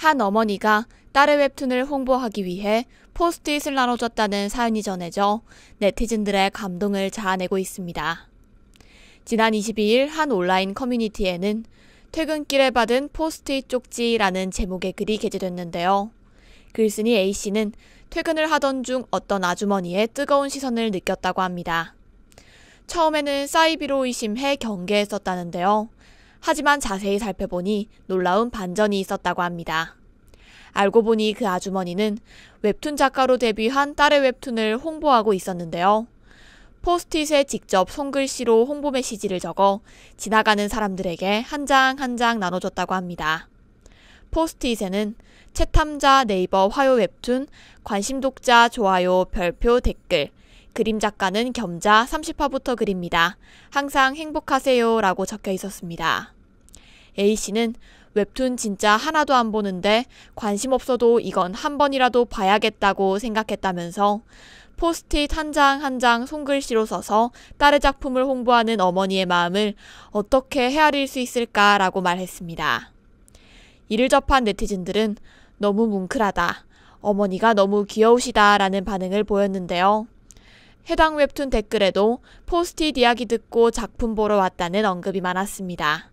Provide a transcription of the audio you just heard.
한 어머니가 딸의 웹툰을 홍보하기 위해 포스트잇을 나눠줬다는 사연이 전해져 네티즌들의 감동을 자아내고 있습니다. 지난 22일 한 온라인 커뮤니티에는 퇴근길에 받은 포스트잇 쪽지라는 제목의 글이 게재됐는데요. 글쓴이 A씨는 퇴근을 하던 중 어떤 아주머니의 뜨거운 시선을 느꼈다고 합니다. 처음에는 사이비로 의심해 경계했었다는데요. 하지만 자세히 살펴보니 놀라운 반전이 있었다고 합니다. 알고 보니 그 아주머니는 웹툰 작가로 데뷔한 딸의 웹툰을 홍보하고 있었는데요. 포스트잇에 직접 손글씨로 홍보 메시지를 적어 지나가는 사람들에게 한 장 한장 한장 나눠줬다고 합니다. 포스트잇에는 채탐자 네이버 화요 웹툰, 관심 독자 좋아요 별표 댓글, 그림 작가는 겸자 30화부터 그립니다. 항상 행복하세요 라고 적혀 있었습니다. A씨는 웹툰 진짜 하나도 안 보는데 관심 없어도 이건 한 번이라도 봐야겠다고 생각했다면서 포스트잇 한 장 한 장 손글씨로 써서 딸의 작품을 홍보하는 어머니의 마음을 어떻게 헤아릴 수 있을까라고 말했습니다. 이를 접한 네티즌들은 너무 뭉클하다. 어머니가 너무 귀여우시다라는 반응을 보였는데요. 해당 웹툰 댓글에도 포스트잇 이야기 듣고 작품 보러 왔다는 언급이 많았습니다.